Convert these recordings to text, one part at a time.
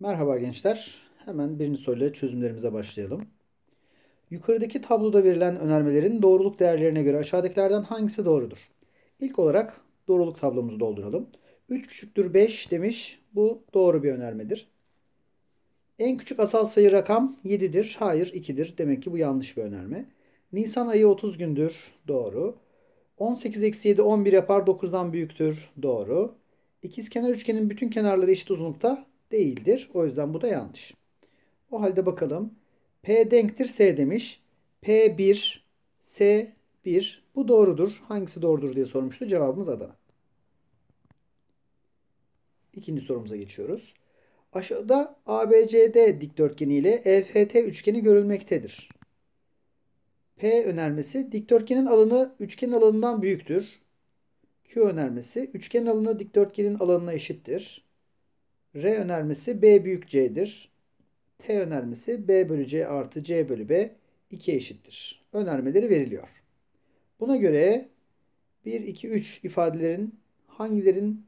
Merhaba gençler. Hemen birinci soruyla çözümlerimize başlayalım. Yukarıdaki tabloda verilen önermelerin doğruluk değerlerine göre aşağıdakilerden hangisi doğrudur? İlk olarak doğruluk tablomuzu dolduralım. 3 küçüktür 5 demiş. Bu doğru bir önermedir. En küçük asal sayı rakam 7'dir. Hayır 2'dir. Demek ki bu yanlış bir önerme. Nisan ayı 30 gündür. Doğru. 18 eksi 7 11 yapar 9'dan büyüktür. Doğru. İkiz üçgenin bütün kenarları eşit uzunlukta değildir. O yüzden bu da yanlış. O halde bakalım. P denktir S demiş. P1, S1 bu doğrudur. Hangisi doğrudur diye sormuştu. Cevabımız Adana. İkinci sorumuza geçiyoruz. Aşağıda ABCD dikdörtgeni ile EFT üçgeni görülmektedir. P önermesi dikdörtgenin alanı üçgen alanından büyüktür. Q önermesi üçgen alanı dikdörtgenin alanına eşittir. R önermesi B büyük C'dir. T önermesi B bölü C artı C bölü B 2 eşittir. Önermeleri veriliyor. Buna göre 1, 2, 3 ifadelerin hangilerin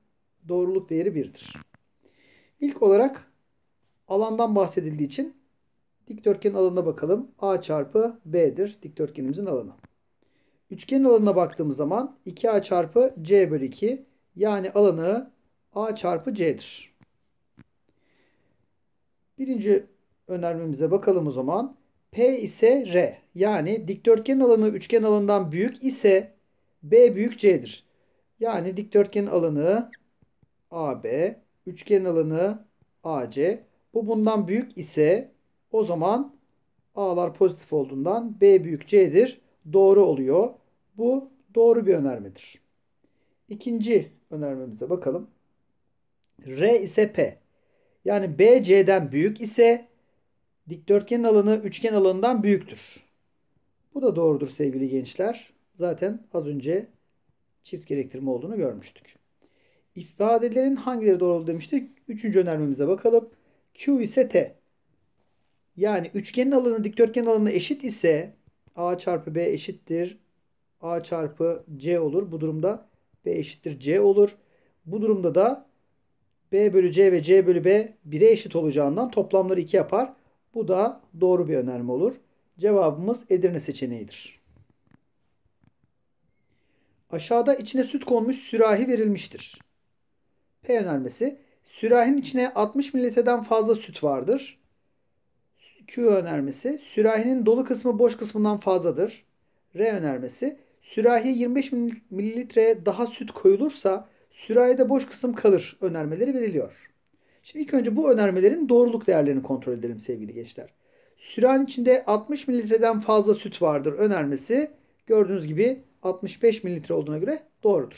doğruluk değeri 1'dir? İlk olarak alandan bahsedildiği için dikdörtgen alanına bakalım. A çarpı B'dir dikdörtgenimizin alanı. Üçgen alanına baktığımız zaman 2A çarpı C bölü 2 yani alanı A çarpı C'dir. Birinci önermemize bakalım o zaman. P ise R. Yani dikdörtgen alanı üçgen alanından büyük ise B büyük C'dir. Yani dikdörtgen alanı AB, üçgen alanı AC. Bu bundan büyük ise o zaman A'lar pozitif olduğundan B büyük C'dir. Doğru oluyor. Bu doğru bir önermedir. İkinci önermemize bakalım. R ise P. Yani BC'den büyük ise dikdörtgen alanı üçgen alanından büyüktür. Bu da doğrudur sevgili gençler. Zaten az önce çift gerektirme olduğunu görmüştük. İfadelerin hangileri doğru demiştik. Üçüncü önermemize bakalım. Q ise T. Yani üçgenin alanı dikdörtgen alanına eşit ise A çarpı B eşittir. A çarpı C olur. Bu durumda B eşittir C olur. Bu durumda da B bölü C ve C bölü B 1'e eşit olacağından toplamları 2 yapar. Bu da doğru bir önerme olur. Cevabımız Edirne seçeneğidir. Aşağıda içine süt konmuş sürahi verilmiştir. P önermesi. sürahin içine 60 mililitreden fazla süt vardır. Q önermesi. Sürahinin dolu kısmı boş kısmından fazladır. R önermesi. Sürahiye 25 mililitre daha süt koyulursa Sürayide boş kısım kalır önermeleri veriliyor. Şimdi ilk önce bu önermelerin doğruluk değerlerini kontrol edelim sevgili gençler. Sürahin içinde 60 mililitreden fazla süt vardır önermesi gördüğünüz gibi 65 mililitre olduğuna göre doğrudur.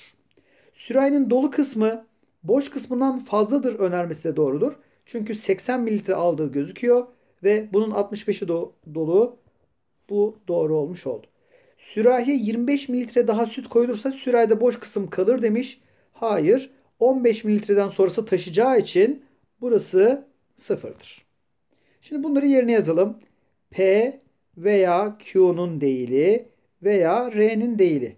Sürahinin dolu kısmı boş kısmından fazladır önermesi de doğrudur. Çünkü 80 mililitre aldığı gözüküyor ve bunun 65'i do dolu bu doğru olmuş oldu. Sürahiye 25 mililitre daha süt koyulursa sürahide boş kısım kalır demiş. Hayır. 15 mililitreden sonrası taşıyacağı için burası sıfırdır. Şimdi bunları yerine yazalım. P veya Q'nun değili veya R'nin değili.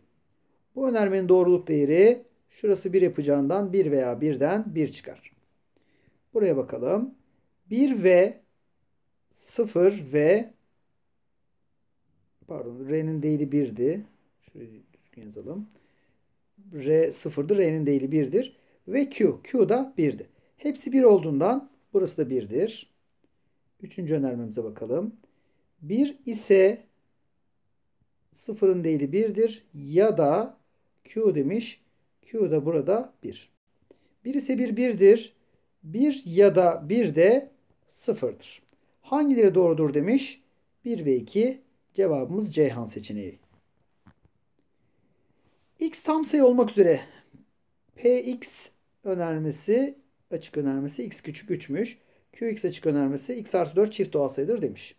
Bu önermenin doğruluk değeri şurası 1 yapacağından 1 veya 1'den 1 çıkar. Buraya bakalım. 1 ve 0 ve pardon R'nin değili 1'di. Şurayı düzgün yazalım. R sıfırdır. R'nin değili birdir. Ve Q. Q da 1'di. Hepsi bir olduğundan burası da birdir. Üçüncü önermemize bakalım. Bir ise sıfırın değili birdir Ya da Q demiş. Q da burada bir. Bir ise bir birdir. Bir ya da bir de sıfırdır. Hangileri doğrudur demiş? 1 ve 2 cevabımız Ceyhan seçeneği. X tam sayı olmak üzere Px önermesi açık önermesi x küçük 3'müş. Qx açık önermesi x artı 4 çift doğal sayıdır demiş.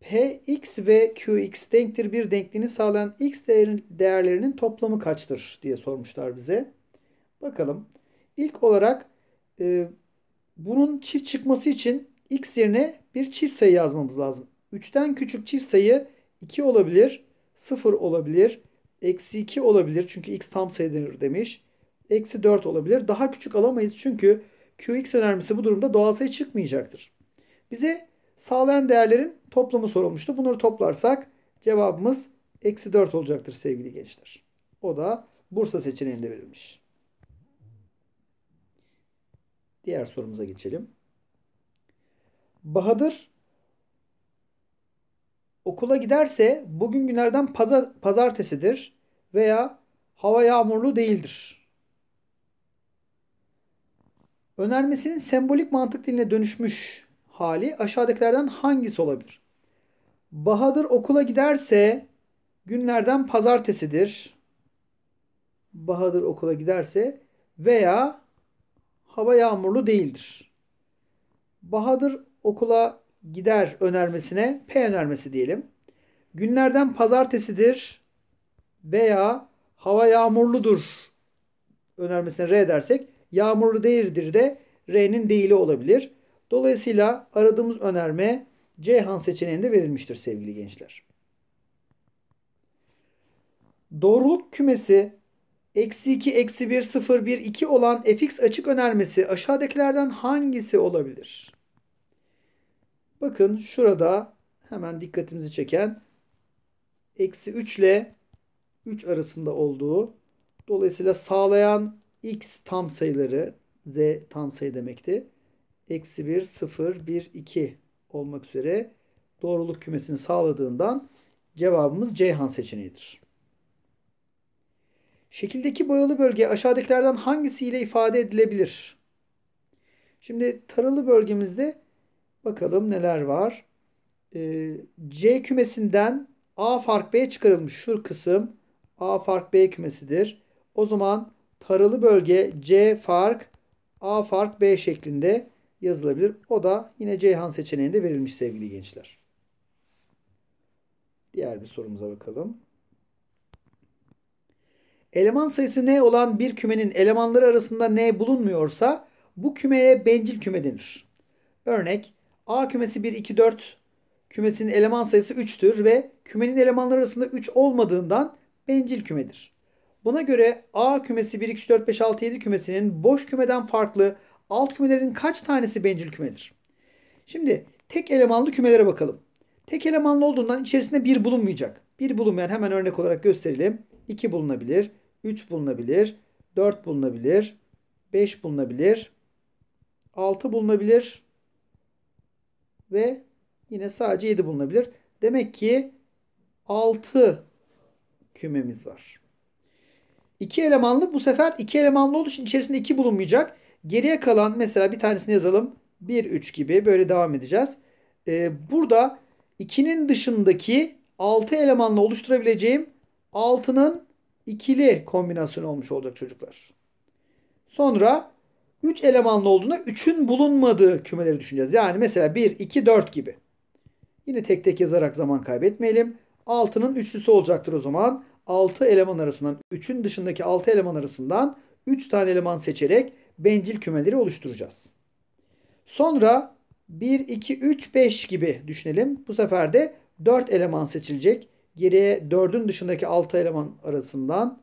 Px ve Qx denktir bir denkliğini sağlayan x değerlerinin toplamı kaçtır diye sormuşlar bize. Bakalım. İlk olarak e, bunun çift çıkması için x yerine bir çift sayı yazmamız lazım. 3'ten küçük çift sayı 2 olabilir, 0 olabilir, Eksi 2 olabilir çünkü x tam sayıdır demiş. Eksi 4 olabilir. Daha küçük alamayız çünkü qx önermesi bu durumda doğal sayı çıkmayacaktır. Bize sağlayan değerlerin toplamı sorulmuştu. Bunları toplarsak cevabımız eksi 4 olacaktır sevgili gençler. O da Bursa seçeneğinde verilmiş. Diğer sorumuza geçelim. Bahadır Okula giderse bugün günlerden pazar, pazartesidir veya hava yağmurlu değildir. Önermesinin sembolik mantık diline dönüşmüş hali aşağıdakilerden hangisi olabilir? Bahadır okula giderse günlerden pazartesidir. Bahadır okula giderse veya hava yağmurlu değildir. Bahadır okula gider önermesine P önermesi diyelim. Günlerden pazartesidir veya hava yağmurludur önermesine R dersek yağmurlu değildir de R'nin değili olabilir. Dolayısıyla aradığımız önerme Ceyhan seçeneğinde verilmiştir sevgili gençler. Doğruluk kümesi eksi 2, eksi 1, 0, 1, 2 olan fx açık önermesi aşağıdakilerden hangisi olabilir? Bakın şurada hemen dikkatimizi çeken eksi 3 ile 3 arasında olduğu dolayısıyla sağlayan x tam sayıları z tam sayı demekti. Eksi 1, 0, 1, 2 olmak üzere doğruluk kümesini sağladığından cevabımız Ceyhan seçeneğidir. Şekildeki boyalı bölge aşağıdakilerden hangisiyle ifade edilebilir? Şimdi taralı bölgemizde Bakalım neler var. Ee, C kümesinden A fark B çıkarılmış şu kısım. A fark B kümesidir. O zaman taralı bölge C fark A fark B şeklinde yazılabilir. O da yine Ceyhan seçeneğinde verilmiş sevgili gençler. Diğer bir sorumuza bakalım. Eleman sayısı n olan bir kümenin elemanları arasında n bulunmuyorsa bu kümeye bencil küme denir. Örnek A kümesi 1, 2, 4 kümesinin eleman sayısı 3'tür ve kümenin elemanları arasında 3 olmadığından bencil kümedir. Buna göre A kümesi 1, 2, 3, 4, 5, 6, 7 kümesinin boş kümeden farklı alt kümelerin kaç tanesi bencil kümedir? Şimdi tek elemanlı kümelere bakalım. Tek elemanlı olduğundan içerisinde 1 bulunmayacak. 1 bulunmayan hemen örnek olarak gösterelim. 2 bulunabilir, 3 bulunabilir, 4 bulunabilir, 5 bulunabilir, 6 bulunabilir, ve yine sadece 7 bulunabilir. Demek ki 6 kümemiz var. 2 elemanlı bu sefer 2 elemanlı olduğu için içerisinde 2 bulunmayacak. Geriye kalan mesela bir tanesini yazalım. 1, 3 gibi böyle devam edeceğiz. Ee, burada 2'nin dışındaki 6 elemanla oluşturabileceğim 6'nın ikili kombinasyonu olmuş olacak çocuklar. Sonra 3 elemanlı olduğunda 3'ün bulunmadığı kümeleri düşüneceğiz. Yani mesela 1, 2, 4 gibi. Yine tek tek yazarak zaman kaybetmeyelim. 6'nın üçlüsü olacaktır o zaman. 6 eleman arasından 3'ün dışındaki 6 eleman arasından 3 tane eleman seçerek bencil kümeleri oluşturacağız. Sonra 1, 2, 3, 5 gibi düşünelim. Bu sefer de 4 eleman seçilecek. Geriye 4'ün dışındaki 6 eleman arasından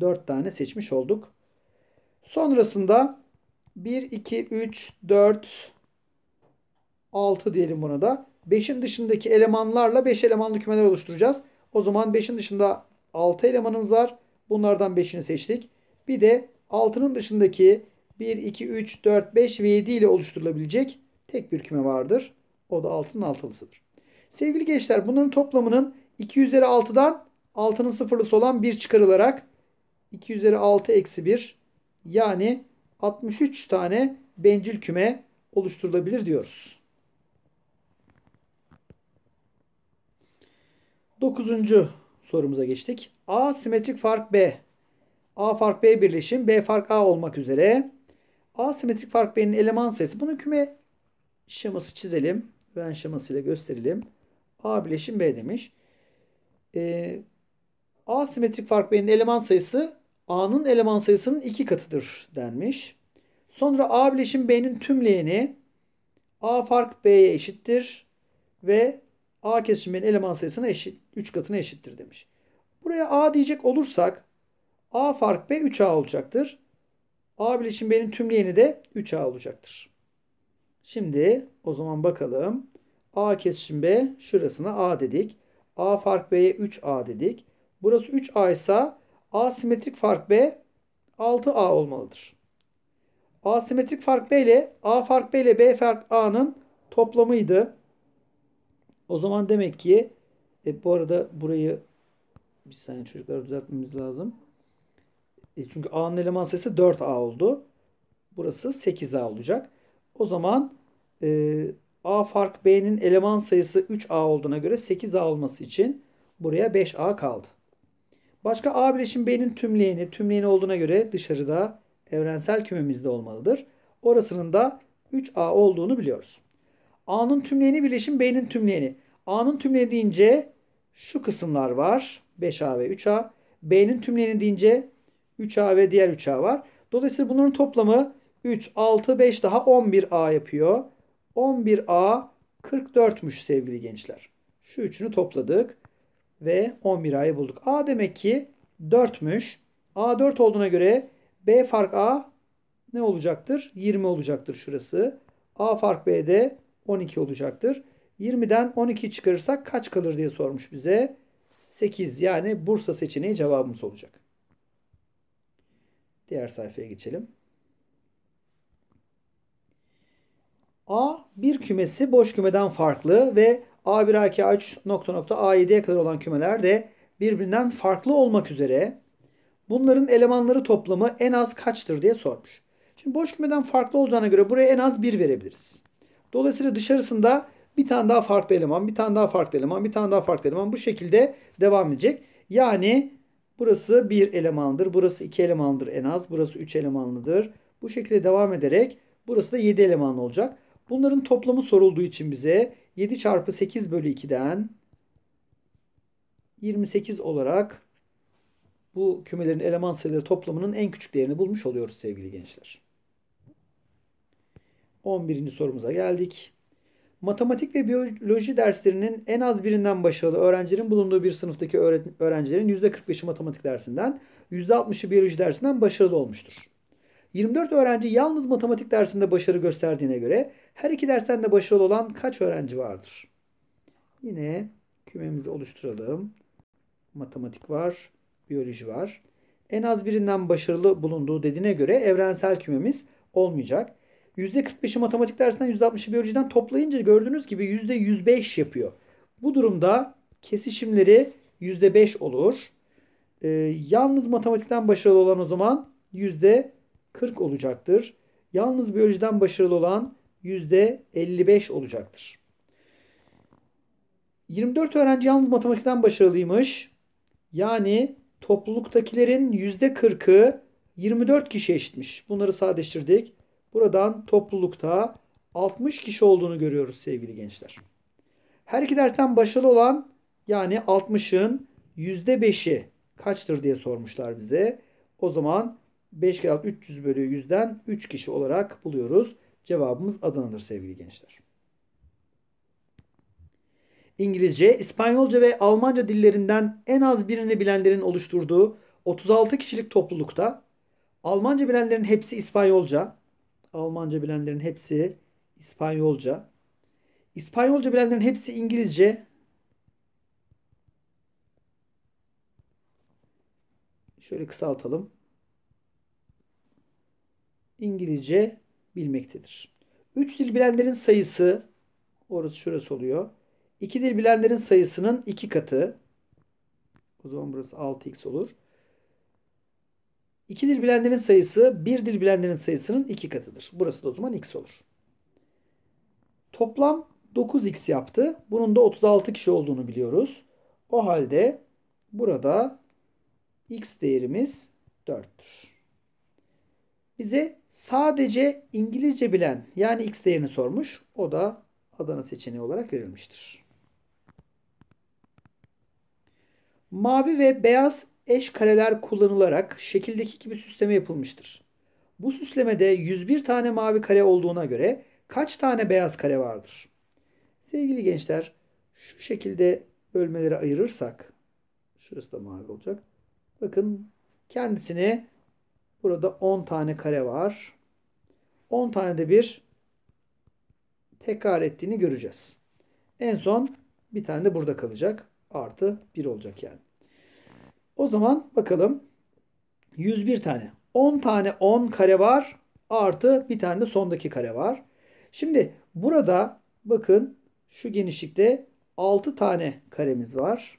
4 tane seçmiş olduk. Sonrasında 1, 2, 3, 4, 6 diyelim buna da. 5'in dışındaki elemanlarla 5 elemanlı kümeler oluşturacağız. O zaman 5'in dışında 6 elemanımız var. Bunlardan 5'ini seçtik. Bir de 6'nın dışındaki 1, 2, 3, 4, 5 ve 7 ile oluşturulabilecek tek bir küme vardır. O da 6'nın altılısıdır. Sevgili gençler bunların toplamının 2 üzeri 6'dan 6'nın sıfırlısı olan 1 çıkarılarak 2 üzeri 6 eksi 1 yani 63 tane bencil küme oluşturulabilir diyoruz. Dokuzuncu sorumuza geçtik. A simetrik fark B. A fark B birleşim, B fark A olmak üzere. A simetrik fark B'nin eleman sayısı. Bunu küme şeması çizelim. Ben şemasıyla gösterelim. A birleşim B demiş. Ee, A simetrik fark B'nin eleman sayısı A'nın eleman sayısının iki katıdır denmiş. Sonra A bileşim B'nin tümleyeni A fark B'ye eşittir ve A kesim B'nin eleman sayısına eşit 3 katına eşittir demiş. Buraya A diyecek olursak A fark B 3A olacaktır. A bileşim B'nin tümleyeni de 3A olacaktır. Şimdi o zaman bakalım. A kesişim B şurasına A dedik. A fark B'ye 3A dedik. Burası 3A ise A simetrik fark B 6A olmalıdır. A simetrik fark B ile A fark B ile B fark A'nın toplamıydı. O zaman demek ki e, bu arada burayı bir saniye çocuklar düzeltmemiz lazım. E, çünkü A'nın eleman sayısı 4A oldu. Burası 8A olacak. O zaman e, A fark B'nin eleman sayısı 3A olduğuna göre 8A olması için buraya 5A kaldı. Başka A bileşim B'nin tümleyeni, tümleyeni olduğuna göre dışarıda evrensel kümemizde olmalıdır. Orasının da 3A olduğunu biliyoruz. A'nın tümleyeni bileşim B'nin tümleyeni. A'nın tümleyeni deyince şu kısımlar var. 5A ve 3A. B'nin tümleyeni deyince 3A ve diğer 3A var. Dolayısıyla bunların toplamı 3, 6, 5 daha 11A yapıyor. 11A 44'müş sevgili gençler. Şu üçünü topladık ve 11 A'yı bulduk. A demek ki 4'müş. A 4 olduğuna göre B fark A ne olacaktır? 20 olacaktır şurası. A fark B'de 12 olacaktır. 20'den 12 çıkarırsak kaç kalır diye sormuş bize. 8 yani Bursa seçeneği cevabımız olacak. Diğer sayfaya geçelim. A bir kümesi boş kümeden farklı ve A1, A2, A3 nokta nokta A7'ye kadar olan kümeler de birbirinden farklı olmak üzere bunların elemanları toplamı en az kaçtır diye sormuş. Şimdi boş kümeden farklı olacağına göre buraya en az 1 verebiliriz. Dolayısıyla dışarısında bir tane daha farklı eleman, bir tane daha farklı eleman, bir tane daha farklı eleman bu şekilde devam edecek. Yani burası 1 elemandır, burası 2 elemandır en az, burası 3 elemanlıdır. Bu şekilde devam ederek burası da 7 elemanlı olacak. Bunların toplamı sorulduğu için bize 7 çarpı 8 bölü 2'den 28 olarak bu kümelerin eleman sayıları toplamının en küçük değerini bulmuş oluyoruz sevgili gençler. 11. sorumuza geldik. Matematik ve biyoloji derslerinin en az birinden başarılı öğrencilerin bulunduğu bir sınıftaki öğrencilerin %45'i matematik dersinden, %60'ı biyoloji dersinden başarılı olmuştur. 24 öğrenci yalnız matematik dersinde başarı gösterdiğine göre her iki dersten de başarılı olan kaç öğrenci vardır? Yine kümemizi oluşturalım. Matematik var, biyoloji var. En az birinden başarılı bulunduğu dediğine göre evrensel kümemiz olmayacak. %45'i matematik dersinden %60'ı biyolojiden toplayınca gördüğünüz gibi %105 yapıyor. Bu durumda kesişimleri %5 olur. Ee, yalnız matematikten başarılı olan o zaman 40 olacaktır. Yalnız biyolojiden başarılı olan %55 olacaktır. 24 öğrenci yalnız matematikten başarılıymış. Yani topluluktakilerin %40'ı 24 kişi eşitmiş. Bunları sadeştirdik. Buradan toplulukta 60 kişi olduğunu görüyoruz sevgili gençler. Her iki dersten başarılı olan yani 60'ın %5'i kaçtır diye sormuşlar bize. O zaman 5 kere 300 bölü 100'den 3 kişi olarak buluyoruz. Cevabımız Adana'dır sevgili gençler. İngilizce, İspanyolca ve Almanca dillerinden en az birini bilenlerin oluşturduğu 36 kişilik toplulukta Almanca bilenlerin hepsi İspanyolca. Almanca bilenlerin hepsi İspanyolca. İspanyolca bilenlerin hepsi İngilizce. Şöyle kısaltalım. İngilizce bilmektedir. Üç dil bilenlerin sayısı orası şurası oluyor. İki dil bilenlerin sayısının iki katı. O zaman burası 6x olur. İki dil bilenlerin sayısı bir dil bilenlerin sayısının iki katıdır. Burası da o zaman x olur. Toplam 9x yaptı. Bunun da 36 kişi olduğunu biliyoruz. O halde burada x değerimiz 4'tür. Bize Sadece İngilizce bilen yani x değerini sormuş. O da Adana seçeneği olarak verilmiştir. Mavi ve beyaz eş kareler kullanılarak şekildeki gibi süsleme yapılmıştır. Bu süslemede 101 tane mavi kare olduğuna göre kaç tane beyaz kare vardır? Sevgili gençler şu şekilde bölmelere ayırırsak şurası da mavi olacak. Bakın kendisine Burada 10 tane kare var. 10 tane de bir tekrar ettiğini göreceğiz. En son bir tane de burada kalacak. Artı 1 olacak yani. O zaman bakalım 101 tane. 10 tane 10 kare var. Artı bir tane de sondaki kare var. Şimdi burada bakın şu genişlikte 6 tane karemiz var.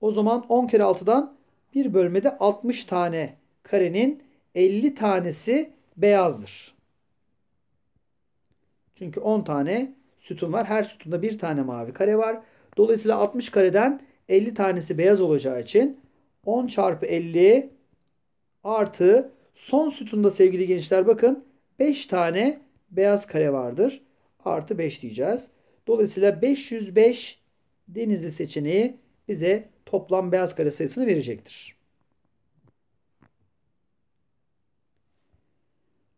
O zaman 10 kere 6'dan bir bölmede 60 tane karenin 50 tanesi beyazdır. Çünkü 10 tane sütun var. Her sütunda bir tane mavi kare var. Dolayısıyla 60 kareden 50 tanesi beyaz olacağı için 10 çarpı 50 artı son sütunda sevgili gençler bakın 5 tane beyaz kare vardır. Artı 5 diyeceğiz. Dolayısıyla 505 denizli seçeneği bize toplam beyaz kare sayısını verecektir.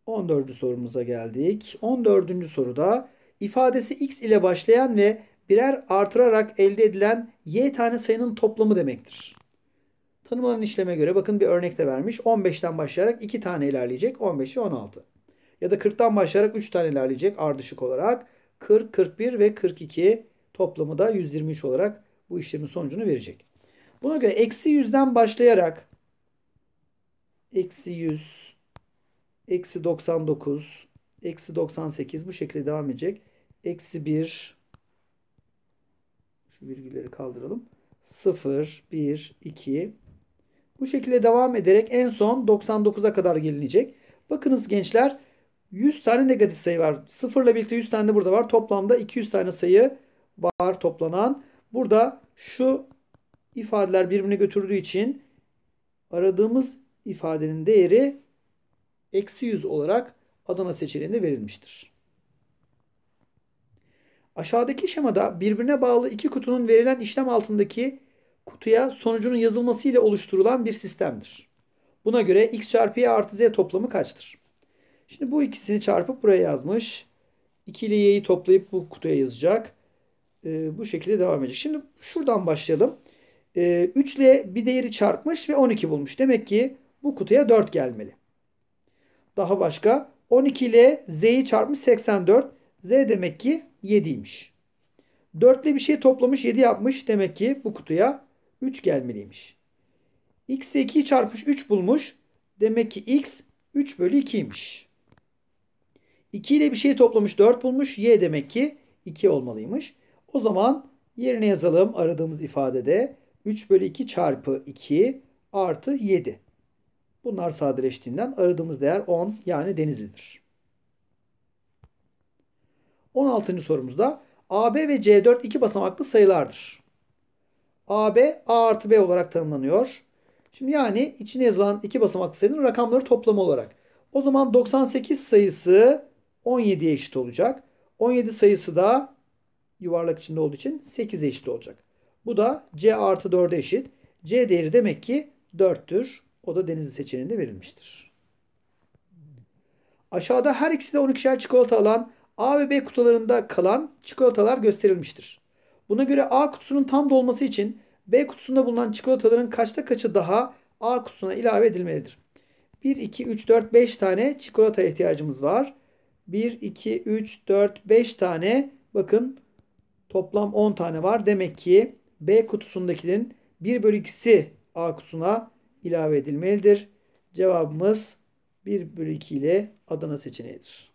14. sorumuza geldik. 14. soruda ifadesi x ile başlayan ve birer artırarak elde edilen y tane sayının toplamı demektir. Tanımlanan işleme göre bakın bir örnekte vermiş. 15'ten başlayarak 2 tane ilerleyecek. 15 ve 16. Ya da 40'tan başlayarak 3 tane ilerleyecek ardışık olarak. 40, 41 ve 42 toplamı da 123 olarak bu işlemin sonucunu verecek. Buna göre eksi 100'den başlayarak eksi 100 Eksi 99, eksi 98 bu şekilde devam edecek. Eksi 1, şu virgülleri kaldıralım. 0, 1, 2. Bu şekilde devam ederek en son 99'a kadar gelinecek. Bakınız gençler 100 tane negatif sayı var. 0 ile birlikte 100 tane de burada var. Toplamda 200 tane sayı var toplanan. Burada şu ifadeler birbirine götürdüğü için aradığımız ifadenin değeri eksi 100 olarak Adana seçeneğinde verilmiştir. Aşağıdaki şemada birbirine bağlı iki kutunun verilen işlem altındaki kutuya sonucunun yazılması ile oluşturulan bir sistemdir. Buna göre x çarpı y artı z toplamı kaçtır? Şimdi bu ikisini çarpıp buraya yazmış. 2 ile y'yi toplayıp bu kutuya yazacak. Ee, bu şekilde devam edecek. Şimdi şuradan başlayalım. Ee, 3 ile bir değeri çarpmış ve 12 bulmuş. Demek ki bu kutuya 4 gelmeli. Daha başka 12 ile z'yi çarpmış 84. z demek ki 7'ymiş. 4 ile bir şey toplamış 7 yapmış. Demek ki bu kutuya 3 gelmeliymiş. x ile 2'yi çarpmış 3 bulmuş. Demek ki x 3 bölü 2'ymiş. 2 ile bir şey toplamış 4 bulmuş. Y demek ki 2 olmalıymış. O zaman yerine yazalım aradığımız ifadede 3 bölü 2 çarpı 2 artı 7. Bunlar sadeleştiğinden aradığımız değer 10 yani Denizli'dir. 16. sorumuzda AB ve C4 iki basamaklı sayılardır. AB A artı B olarak tanımlanıyor. Şimdi yani içine yazılan iki basamaklı sayının rakamları toplamı olarak. O zaman 98 sayısı 17'ye eşit olacak. 17 sayısı da yuvarlak içinde olduğu için 8'e eşit olacak. Bu da C artı 4'e eşit. C değeri demek ki 4'tür. O da Denizli seçeneğinde verilmiştir. Aşağıda her ikisi de 12'şer çikolata alan A ve B kutularında kalan çikolatalar gösterilmiştir. Buna göre A kutusunun tam dolması için B kutusunda bulunan çikolataların kaçta kaçı daha A kutusuna ilave edilmelidir. 1, 2, 3, 4, 5 tane çikolata ihtiyacımız var. 1, 2, 3, 4, 5 tane bakın toplam 10 tane var. Demek ki B kutusundakilerin 1 bölü 2'si A kutusuna ilave edilmelidir. Cevabımız 1 bölü 2 ile Adana seçeneğidir.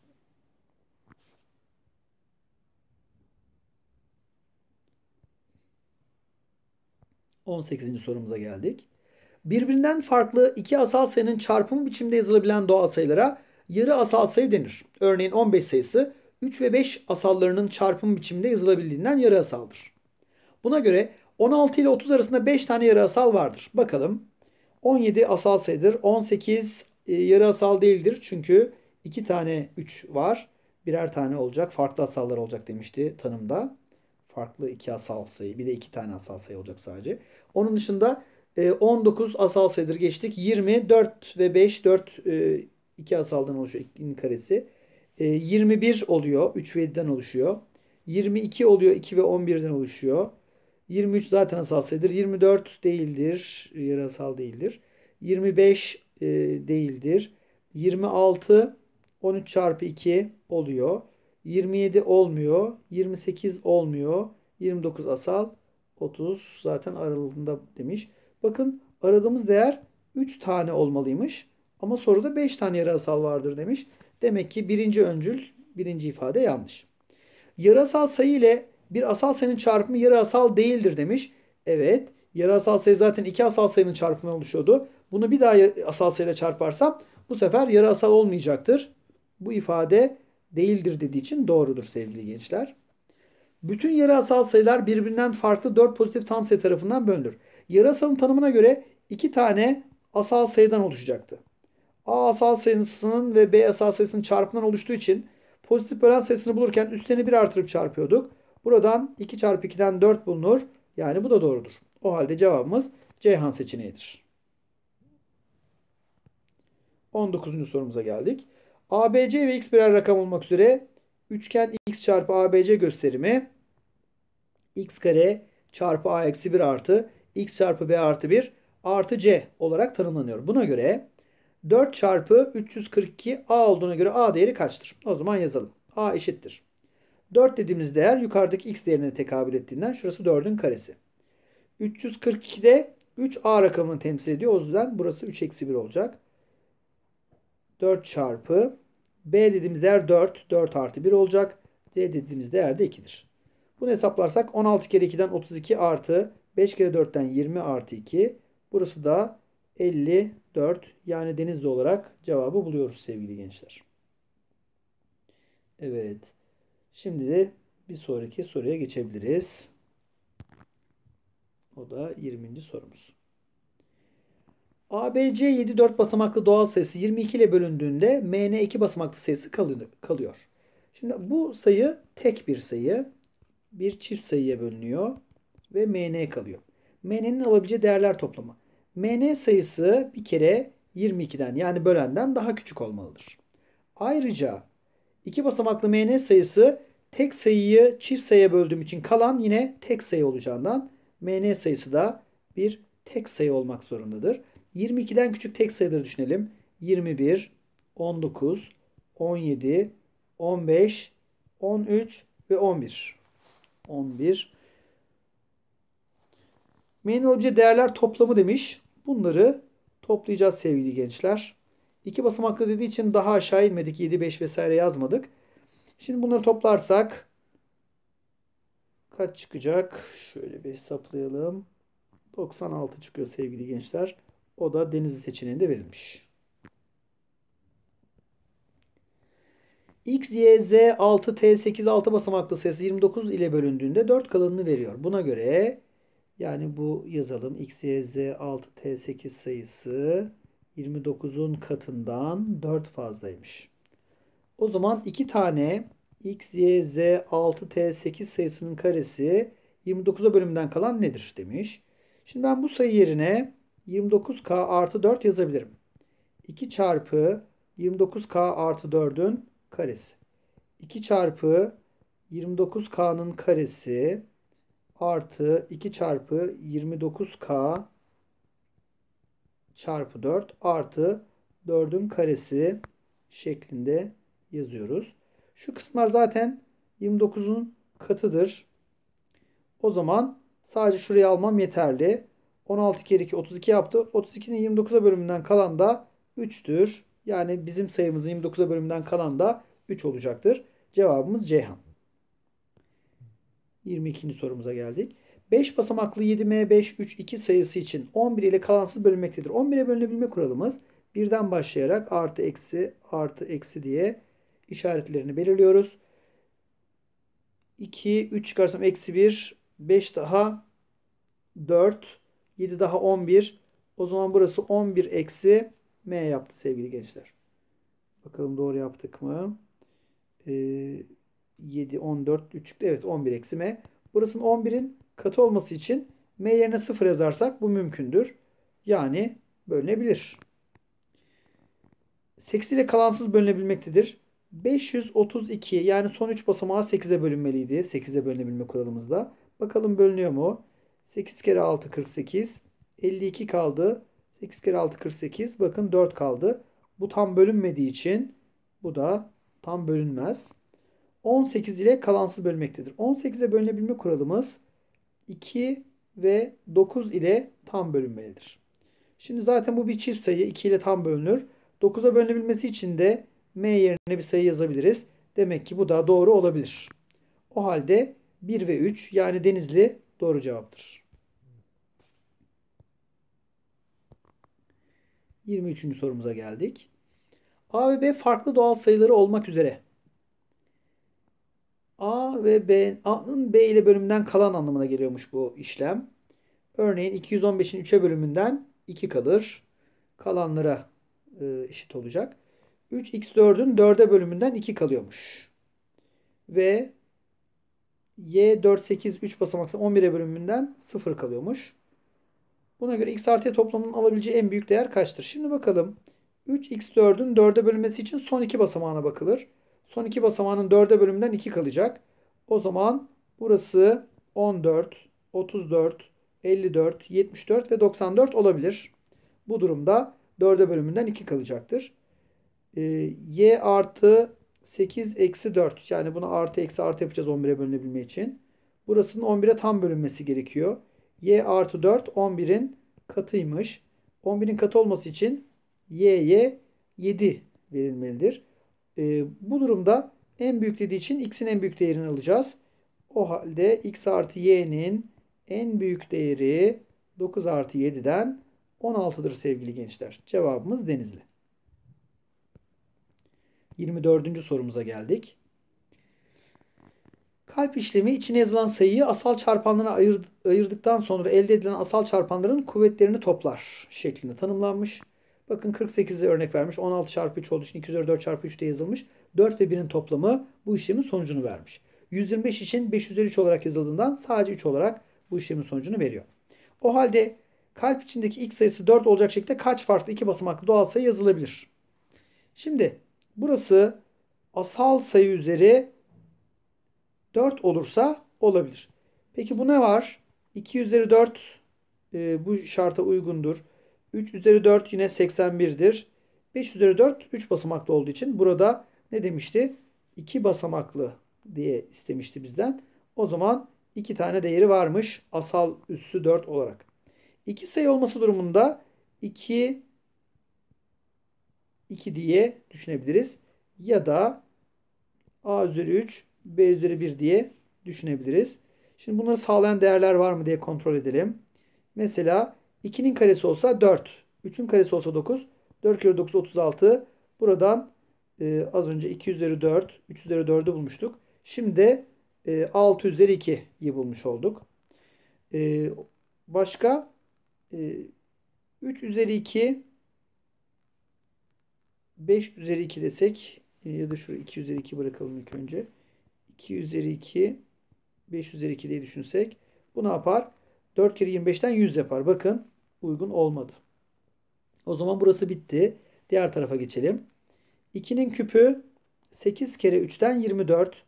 On sekizinci sorumuza geldik. Birbirinden farklı iki asal sayının çarpım biçimde yazılabilen doğal sayılara yarı asal sayı denir. Örneğin 15 sayısı 3 ve 5 asallarının çarpım biçimde yazılabildiğinden yarı asaldır. Buna göre 16 ile 30 arasında 5 tane yarı asal vardır. Bakalım 17 asal sayıdır. 18 e, yarı asal değildir. Çünkü 2 tane 3 var. Birer tane olacak. Farklı asallar olacak demişti tanımda. Farklı 2 asal sayı. Bir de 2 tane asal sayı olacak sadece. Onun dışında 19 e, asal sayıdır. Geçtik. 20, 4 ve 5. 4 e, 2 asaldan oluşuyor. ikinin karesi. 21 e, oluyor. 3 ve 7'den oluşuyor. 22 oluyor. 2 ve 11'den oluşuyor. 23 zaten asal sayıdır. 24 değildir. Yarı asal değildir. 25 e, değildir. 26 13 çarpı 2 oluyor. 27 olmuyor. 28 olmuyor. 29 asal. 30 zaten aralığında demiş. Bakın aradığımız değer 3 tane olmalıymış. Ama soruda 5 tane yarı asal vardır demiş. Demek ki birinci öncül birinci ifade yanlış. Yarasal sayı ile bir asal sayının çarpımı yarı asal değildir demiş. Evet. Yarı asal sayı zaten iki asal sayının çarpımından oluşuyordu. Bunu bir daha asal sayıyla çarparsam bu sefer yarı asal olmayacaktır. Bu ifade değildir dediği için doğrudur sevgili gençler. Bütün yarı asal sayılar birbirinden farklı 4 pozitif tam sayı tarafından bölünür. Yarı asalın tanımına göre iki tane asal sayıdan oluşacaktı. A asal sayısının ve B asal sayısının çarpımından oluştuğu için pozitif bölen sayısını bulurken üstlerini bir artırıp çarpıyorduk. Buradan 2 çarpı 2'den 4 bulunur. Yani bu da doğrudur. O halde cevabımız Ceyhan seçeneğidir. 19. sorumuza geldik. ABC ve x birer rakam olmak üzere üçgen x çarpı ABC gösterimi x kare çarpı a eksi 1 artı x çarpı b artı 1 artı c olarak tanımlanıyor. Buna göre 4 çarpı 342 a olduğuna göre a değeri kaçtır? O zaman yazalım. a eşittir. 4 dediğimiz değer yukarıdaki x değerine tekabül ettiğinden şurası 4'ün karesi. 342'de 3a rakamını temsil ediyor. O yüzden burası 3 eksi 1 olacak. 4 çarpı b dediğimiz değer 4. 4 artı 1 olacak. c dediğimiz değer de 2'dir. Bunu hesaplarsak 16 kere 2'den 32 artı 5 kere 4'ten 20 artı 2. Burası da 54 yani denizli olarak cevabı buluyoruz sevgili gençler. Evet. Şimdi de bir sonraki soruya geçebiliriz. O da 20. sorumuz. ABC 7 4 basamaklı doğal sayısı 22 ile bölündüğünde MN 2 basamaklı sayısı kalıyor. Şimdi bu sayı tek bir sayı. Bir çift sayıya bölünüyor ve MN kalıyor. MN'nin alabileceği değerler toplamı. MN sayısı bir kere 22'den yani bölenden daha küçük olmalıdır. Ayrıca İki basamaklı MN sayısı tek sayıyı çift sayıya böldüğüm için kalan yine tek sayı olacağından MN sayısı da bir tek sayı olmak zorundadır. 22'den küçük tek sayıları düşünelim. 21, 19, 17, 15, 13 ve 11. 11. Main alabileceği değerler toplamı demiş. Bunları toplayacağız sevgili gençler. İki basamaklı dediği için daha aşağı inmedik. 7, 5 vesaire yazmadık. Şimdi bunları toplarsak kaç çıkacak? Şöyle bir hesaplayalım. 96 çıkıyor sevgili gençler. O da Denizli seçeneğinde verilmiş. X, Y, Z 6, T 8, 6 basamaklı sayısı 29 ile bölündüğünde 4 kalanını veriyor. Buna göre yani bu yazalım. X, Y, Z 6, T 8 sayısı 29'un katından 4 fazlaymış. O zaman 2 tane x, y, z, 6, t, 8 sayısının karesi 29'a bölümünden kalan nedir demiş. Şimdi ben bu sayı yerine 29k artı 4 yazabilirim. 2 çarpı 29k artı 4'ün karesi. 2 çarpı 29k'nın karesi artı 2 çarpı 29k çarpı 4 artı 4'ün karesi şeklinde yazıyoruz. Şu kısımlar zaten 29'un katıdır. O zaman sadece şuraya almam yeterli. 16 kere 2 32 yaptı. 32'nin 29'a bölümünden kalan da 3'tür. Yani bizim sayımızın 29'a bölümünden kalan da 3 olacaktır. Cevabımız Ceyhan. 22. sorumuza geldik. 5 basamaklı 7M532 sayısı için 11 ile kalansız bölünmektedir. 11'e bölünebilme kuralımız birden başlayarak artı eksi artı eksi diye işaretlerini belirliyoruz. 2, 3 çıkarsam eksi 1, 5 daha 4, 7 daha 11. O zaman burası 11 eksi M yaptı sevgili gençler. Bakalım doğru yaptık mı? Ee, 7, 14, 3. çıktı. Evet 11 eksi M. Burasının 11'in katı olması için m yerine 0 yazarsak bu mümkündür. Yani bölünebilir. 8 ile kalansız bölünebilmektedir. 532 yani son 3 basamağı 8'e bölünmeliydi. 8'e bölünebilme kuralımızda. Bakalım bölünüyor mu? 8 kere 6 48. 52 kaldı. 8 kere 6 48. Bakın 4 kaldı. Bu tam bölünmediği için bu da tam bölünmez. 18 ile kalansız bölmektedir. 18'e bölünebilme kuralımız 2 ve 9 ile tam bölünmelidir. Şimdi zaten bu bir çift sayı 2 ile tam bölünür. 9'a bölünebilmesi için de m yerine bir sayı yazabiliriz. Demek ki bu da doğru olabilir. O halde 1 ve 3 yani denizli doğru cevaptır. 23. sorumuza geldik. A ve B farklı doğal sayıları olmak üzere A ve B, A'nın B ile bölümünden kalan anlamına geliyormuş bu işlem. Örneğin 215'in 3'e bölümünden 2 kalır. Kalanlara e, eşit olacak. 3x4'ün 4'e bölümünden 2 kalıyormuş. Ve y 4, 8, 3 basamaksa 11'e bölümünden 0 kalıyormuş. Buna göre x artı y toplamının alabileceği en büyük değer kaçtır? Şimdi bakalım. 3x4'ün 4'e bölünmesi için son iki basamağına bakılır. Son iki basamağının dörde bölümünden 2 kalacak. O zaman burası 14, 34, 54, 74 ve 94 olabilir. Bu durumda dörde bölümünden 2 kalacaktır. Ee, y artı 8 eksi 4. Yani bunu artı eksi artı yapacağız 11'e bölünebilme için. Burasının 11'e tam bölünmesi gerekiyor. y artı 4 11'in katıymış. 11'in katı olması için y'ye 7 verilmelidir. E, bu durumda en büyük dediği için x'in en büyük değerini alacağız. O halde x artı y'nin en büyük değeri 9 artı 7'den 16'dır sevgili gençler. Cevabımız Denizli. 24. sorumuza geldik. Kalp işlemi içine yazılan sayıyı asal çarpanlarına ayırdıktan sonra elde edilen asal çarpanların kuvvetlerini toplar şeklinde tanımlanmış. Bakın 48'e örnek vermiş. 16 çarpı 3 olduğu için 2 çarpı 3 de yazılmış. 4 ve 1'in toplamı bu işlemin sonucunu vermiş. 125 için 5 üzeri 3 olarak yazıldığından sadece 3 olarak bu işlemin sonucunu veriyor. O halde kalp içindeki x sayısı 4 olacak şekilde kaç farklı iki basamaklı doğal sayı yazılabilir? Şimdi burası asal sayı üzeri 4 olursa olabilir. Peki bu ne var? 2 üzeri 4 e, bu şarta uygundur. 3 üzeri 4 yine 81'dir. 5 üzeri 4 3 basamaklı olduğu için burada ne demişti? 2 basamaklı diye istemişti bizden. O zaman 2 tane değeri varmış asal üssü 4 olarak. 2 sayı olması durumunda 2 2 diye düşünebiliriz. Ya da a üzeri 3 b üzeri 1 diye düşünebiliriz. Şimdi bunları sağlayan değerler var mı diye kontrol edelim. Mesela 2'nin karesi olsa 4. 3'ün karesi olsa 9. 4 kere 9 36. Buradan e, az önce 2 üzeri 4, 3 üzeri 4'ü bulmuştuk. Şimdi de 6 e, üzeri 2'yi bulmuş olduk. E, başka e, 3 üzeri 2 5 üzeri 2 desek e, ya da şuraya 2 üzeri 2 bırakalım ilk önce. 2 üzeri 2 5 üzeri 2 diye düşünsek bu ne yapar? 4 kere 25'ten 100 yapar. Bakın uygun olmadı. O zaman burası bitti. Diğer tarafa geçelim. 2'nin küpü 8 kere 3'ten 24.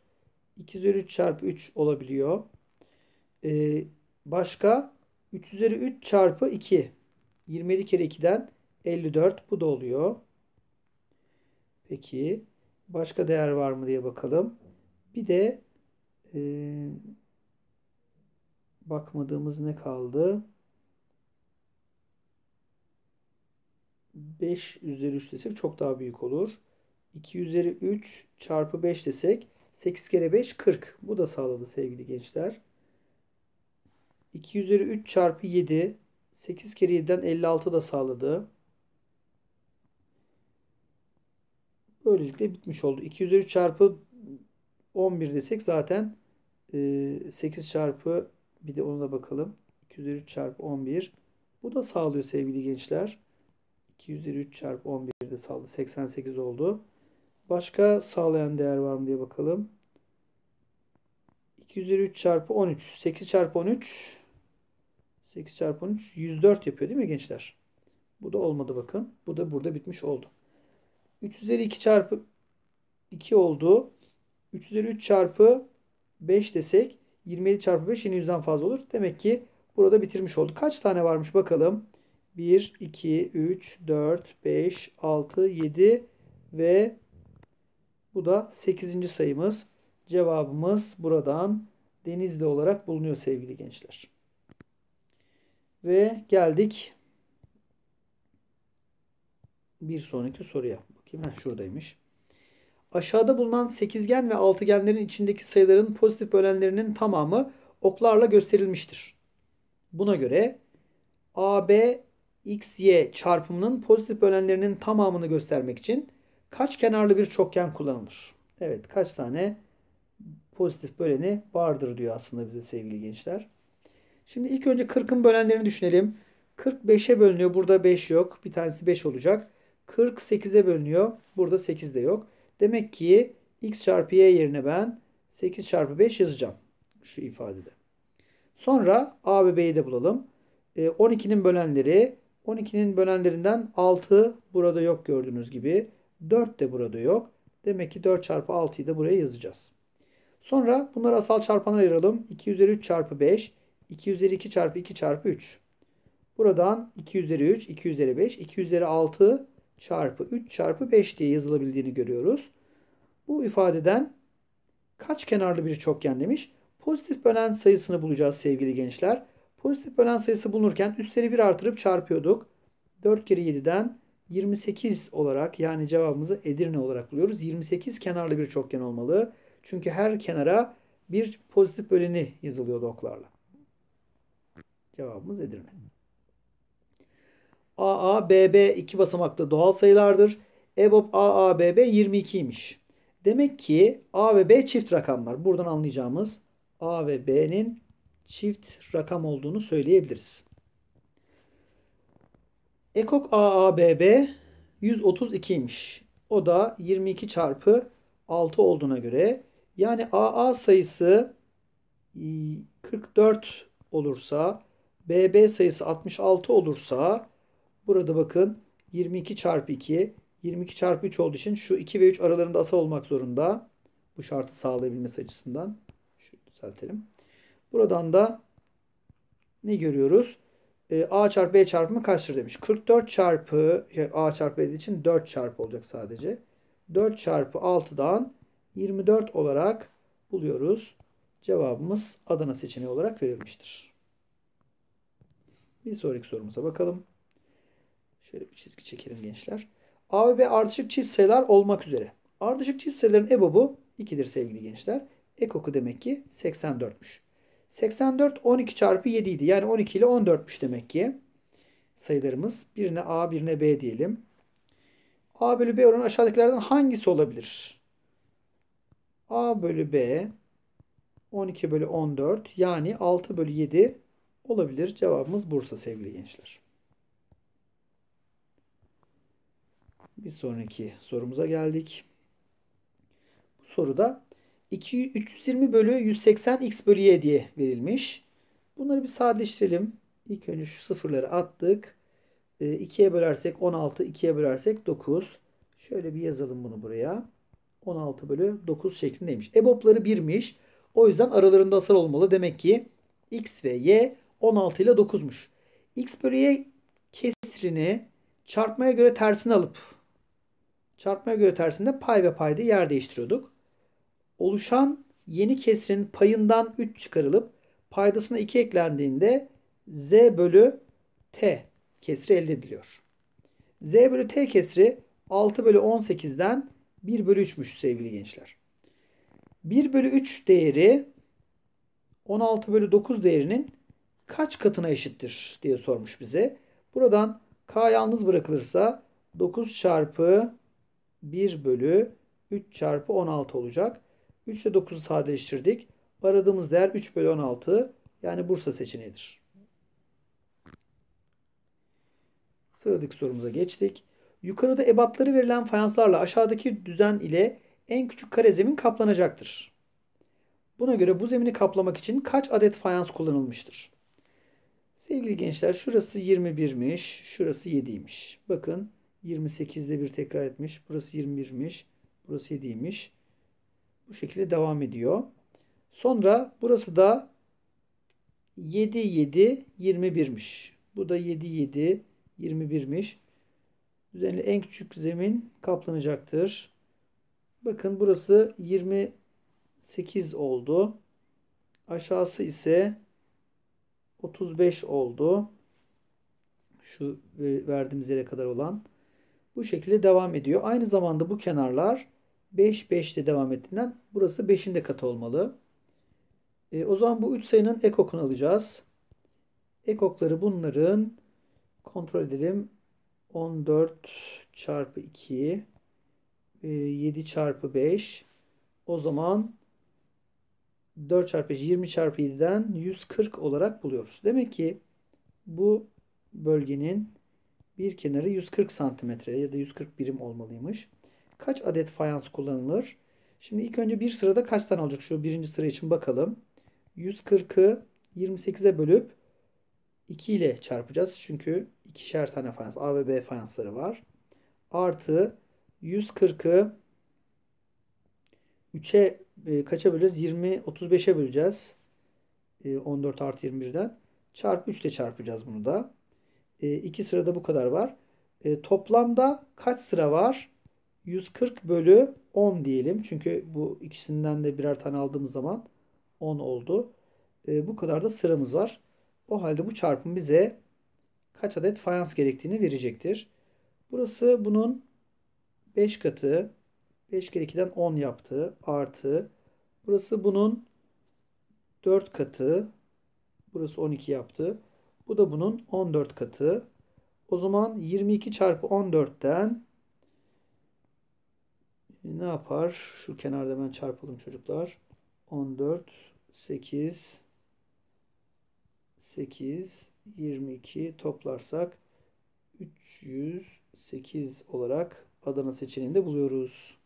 2 üzeri 3 çarpı 3 olabiliyor. Ee, başka 3 üzeri 3 çarpı 2. 27 kere 2'den 54. Bu da oluyor. Peki. Başka değer var mı diye bakalım. Bir de e, bakmadığımız ne kaldı? 5 üzeri 3 desek çok daha büyük olur. 2 üzeri 3 çarpı 5 desek 8 kere 5 40. Bu da sağladı sevgili gençler. 2 üzeri 3 çarpı 7 8 kere 7'den 56 da sağladı. Böylelikle bitmiş oldu. 2 üzeri 3 çarpı 11 desek zaten 8 e, çarpı bir de ona da bakalım. 2 üzeri 3 çarpı 11. Bu da sağlıyor sevgili gençler. 2 üzeri çarpı 11 de saldı. 88 oldu. Başka sağlayan değer var mı diye bakalım. 2 üzeri çarpı 13. 8 çarpı 13. 8 çarpı 13. 104 yapıyor değil mi gençler? Bu da olmadı bakın. Bu da burada bitmiş oldu. 3 üzeri 2 çarpı 2 oldu. 3 çarpı 5 desek 27 çarpı 5 yine 100'den fazla olur. Demek ki burada bitirmiş olduk. Kaç tane varmış bakalım. 1, 2, 3, 4, 5, 6, 7 ve bu da 8. sayımız. Cevabımız buradan Denizli olarak bulunuyor sevgili gençler. Ve geldik bir sonraki soruya. Bakayım ha şuradaymış. Aşağıda bulunan sekizgen ve altıgenlerin içindeki sayıların pozitif bölenlerinin tamamı oklarla gösterilmiştir. Buna göre AB x, y çarpımının pozitif bölenlerinin tamamını göstermek için kaç kenarlı bir çokgen kullanılır? Evet kaç tane pozitif böleni vardır diyor aslında bize sevgili gençler. Şimdi ilk önce 40'ın bölenlerini düşünelim. 45'e bölünüyor. Burada 5 yok. Bir tanesi 5 olacak. 48'e bölünüyor. Burada 8 de yok. Demek ki x çarpı y yerine ben 8 çarpı 5 yazacağım. Şu ifadede. Sonra a ve b'yi de bulalım. 12'nin ee, bölenleri 12'nin bölenlerinden 6 burada yok gördüğünüz gibi. 4 de burada yok. Demek ki 4 çarpı 6'yı da buraya yazacağız. Sonra bunları asal çarpanlar ayıralım. 2 üzeri 3 çarpı 5. 2 üzeri 2 çarpı 2 çarpı 3. Buradan 2 üzeri 3, 2 üzeri 5, 2 üzeri 6 çarpı 3 çarpı 5 diye yazılabildiğini görüyoruz. Bu ifadeden kaç kenarlı bir çokgen demiş. Pozitif bölen sayısını bulacağız sevgili gençler. Pozitif bölen sayısı bulunurken üstleri 1 artırıp çarpıyorduk. 4 kere 7'den 28 olarak yani cevabımızı Edirne olarak buluyoruz. 28 kenarlı bir çokgen olmalı. Çünkü her kenara bir pozitif böleni yazılıyordu oklarla. Cevabımız Edirne. AA, BB iki basamaklı doğal sayılardır. EBOB AA, BB 22'ymiş. Demek ki A ve B çift rakamlar. Buradan anlayacağımız A ve B'nin çift rakam olduğunu söyleyebiliriz. Ekok AABB 132 imiş. O da 22 çarpı 6 olduğuna göre yani AA sayısı 44 olursa BB sayısı 66 olursa burada bakın 22 çarpı 2 22 çarpı 3 olduğu için şu 2 ve 3 aralarında asal olmak zorunda. Bu şartı sağlayabilmesi açısından. Şöyle düzeltelim. Buradan da ne görüyoruz? E, A çarpı B çarpımı kaçtır demiş. 44 çarpı A çarpı B için 4 çarpı olacak sadece. 4 çarpı 6'dan 24 olarak buluyoruz. Cevabımız Adana seçeneği olarak verilmiştir. Bir sonraki sorumuza bakalım. Şöyle bir çizgi çekelim gençler. A ve B ardışık çift sayılar olmak üzere. Ardışık çift sayıların EBOB'u 2'dir sevgili gençler. Ekoku demek ki 84'müş. 84 12 çarpı 7 idi. Yani 12 ile 14'müş demek ki sayılarımız. Birine A birine B diyelim. A bölü B oranı aşağıdakilerden hangisi olabilir? A bölü B 12 bölü 14 yani 6 bölü 7 olabilir. Cevabımız Bursa sevgili gençler. Bir sonraki sorumuza geldik. Bu soruda 2, 320 bölü 180 x bölü y diye verilmiş. Bunları bir sadeleştirelim. İlk önce şu sıfırları attık. 2'ye ee, bölersek 16, 2'ye bölersek 9. Şöyle bir yazalım bunu buraya. 16 bölü 9 şeklindeymiş. EBOB'ları 1'miş. O yüzden aralarında asal olmalı. Demek ki x ve y 16 ile 9'muş. x bölü y kesrini çarpmaya göre tersini alıp çarpmaya göre tersinde pay ve payda yer değiştiriyorduk oluşan yeni kesrin payından 3 çıkarılıp paydasına 2 eklendiğinde z bölü t kesri elde ediliyor. z bölü t kesri 6 bölü 18'den 1 bölü 3'müş sevgili gençler. 1 bölü 3 değeri 16 bölü 9 değerinin kaç katına eşittir diye sormuş bize. Buradan k yalnız bırakılırsa 9 çarpı 1 bölü 3 çarpı 16 olacak. 3 ile 9'u sadeleştirdik. Aradığımız değer 3 bölü 16 yani Bursa seçeneğidir. Sıradaki sorumuza geçtik. Yukarıda ebatları verilen fayanslarla aşağıdaki düzen ile en küçük kare zemin kaplanacaktır. Buna göre bu zemini kaplamak için kaç adet fayans kullanılmıştır? Sevgili gençler şurası 21'miş, şurası 7'ymiş. Bakın 28'de bir tekrar etmiş. Burası 21'miş, burası 7'ymiş. Bu şekilde devam ediyor. Sonra burası da 7 7 21'miş. Bu da 7 7 21'miş. Düzenli en küçük zemin kaplanacaktır. Bakın burası 28 oldu. Aşağısı ise 35 oldu. Şu verdiğimiz yere kadar olan. Bu şekilde devam ediyor. Aynı zamanda bu kenarlar 5 5 ile devam ettiğinden burası 5'in de katı olmalı. E, o zaman bu 3 sayının ekokunu alacağız. Ekokları bunların kontrol edelim. 14 çarpı 2 e, 7 çarpı 5 o zaman 4 çarpı 5 20 çarpı 7'den 140 olarak buluyoruz. Demek ki bu bölgenin bir kenarı 140 santimetre ya da 140 birim olmalıymış kaç adet fayans kullanılır? Şimdi ilk önce bir sırada kaç tane olacak? Şu birinci sıra için bakalım. 140'ı 28'e bölüp 2 ile çarpacağız. Çünkü ikişer tane fayans A ve B fayansları var. Artı 140'ı 3'e e, kaça böleceğiz? 20, 35'e böleceğiz. E, 14 artı 21'den. çarp 3 ile çarpacağız bunu da. E, iki sırada bu kadar var. E, toplamda kaç sıra var? 140 bölü 10 diyelim. Çünkü bu ikisinden de birer tane aldığımız zaman 10 oldu. E, bu kadar da sıramız var. O halde bu çarpım bize kaç adet fayans gerektiğini verecektir. Burası bunun 5 katı. 5 kere 2'den 10 yaptı. Artı. Burası bunun 4 katı. Burası 12 yaptı. Bu da bunun 14 katı. O zaman 22 çarpı 14'ten e, ne yapar? Şu kenarda ben çarpalım çocuklar. 14, 8, 8, 22 toplarsak 308 olarak Adana seçeneğinde buluyoruz.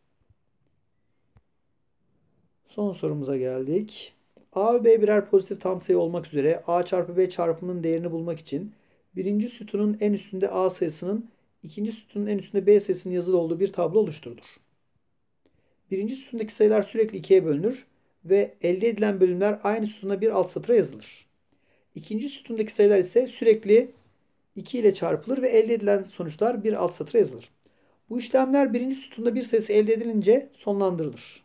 Son sorumuza geldik. A ve B birer pozitif tam sayı olmak üzere A çarpı B çarpımının değerini bulmak için birinci sütunun en üstünde A sayısının ikinci sütunun en üstünde B sayısının yazılı olduğu bir tablo oluşturulur. Birinci sütundaki sayılar sürekli ikiye bölünür ve elde edilen bölümler aynı sütuna bir alt satıra yazılır. İkinci sütundaki sayılar ise sürekli 2 ile çarpılır ve elde edilen sonuçlar bir alt satıra yazılır. Bu işlemler birinci sütunda bir sayısı elde edilince sonlandırılır.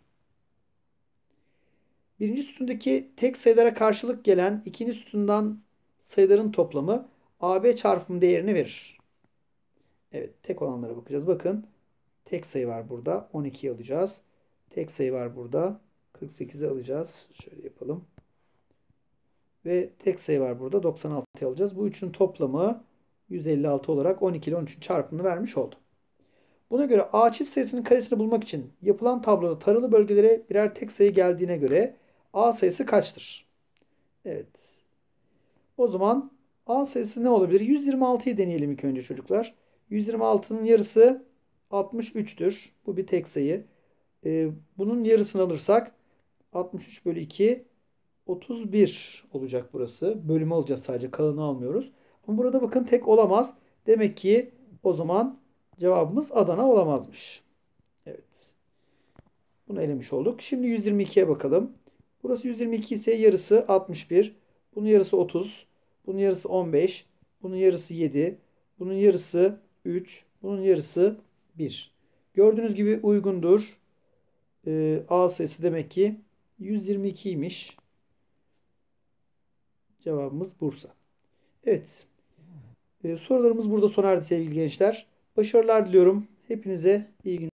Birinci sütundaki tek sayılara karşılık gelen ikinci sütundan sayıların toplamı AB çarpım değerini verir. Evet tek olanlara bakacağız. Bakın tek sayı var burada. 12'yi alacağız. Tek sayı var burada. 48'i alacağız. Şöyle yapalım. Ve tek sayı var burada. 96'yı alacağız. Bu üçün toplamı 156 olarak 12 ile 13'ün çarpımını vermiş oldu. Buna göre A çift sayısının karesini bulmak için yapılan tabloda taralı bölgelere birer tek sayı geldiğine göre A sayısı kaçtır? Evet. O zaman A sayısı ne olabilir? 126'yı deneyelim ilk önce çocuklar. 126'nın yarısı 63'tür. Bu bir tek sayı. E, bunun yarısını alırsak 63 bölü 2 31 olacak burası. Bölümü alacağız sadece. Kalını almıyoruz. Ama burada bakın tek olamaz. Demek ki o zaman cevabımız Adana olamazmış. Evet. Bunu elemiş olduk. Şimdi 122'ye bakalım. Burası 122 ise yarısı 61. Bunun yarısı 30. Bunun yarısı 15. Bunun yarısı 7. Bunun yarısı 3. Bunun yarısı 1. Gördüğünüz gibi uygundur e, A sesi demek ki 122'ymiş. Cevabımız Bursa. Evet. E, sorularımız burada sona erdi sevgili gençler. Başarılar diliyorum. Hepinize iyi günler.